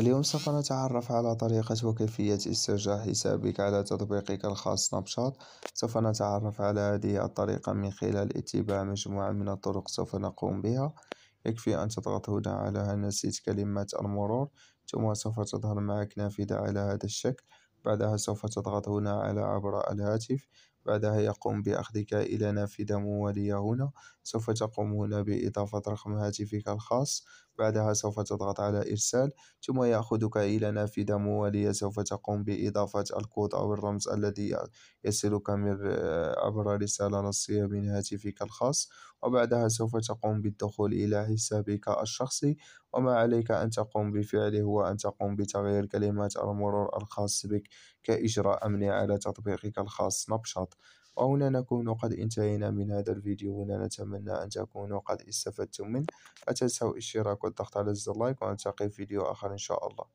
اليوم سوف نتعرف على طريقة وكيفية استرجاع حسابك على تطبيقك الخاص سناب شات سوف نتعرف على هذه الطريقة من خلال اتباع مجموعة من الطرق سوف نقوم بها يكفي أن تضغط هنا على نسيت كلمة المرور ثم سوف تظهر معك نافذة على هذا الشكل بعدها سوف تضغط هنا على عبر الهاتف بعدها يقوم بأخذك إلى نافذة موالية هنا سوف تقوم هنا بإضافة رقم هاتفك الخاص بعدها سوف تضغط على إرسال ثم يأخذك إلى نافذة موالية سوف تقوم بإضافة الكود أو الرمز الذي يصلك من عبر رسالة نصية من هاتفك الخاص وبعدها سوف تقوم بالدخول إلى حسابك الشخصي وما عليك أن تقوم بفعله هو أن تقوم بتغيير كلمات المرور الخاص بك كإجراء أمني على تطبيقك الخاص نبشط فقط وهنا نكون قد انتهينا من هذا الفيديو هنا نتمنى أن تكونوا قد استفدتم منه لا تنسوا الاشتراك والضغط على زر اللايك ونلتقي في فيديو آخر إن شاء الله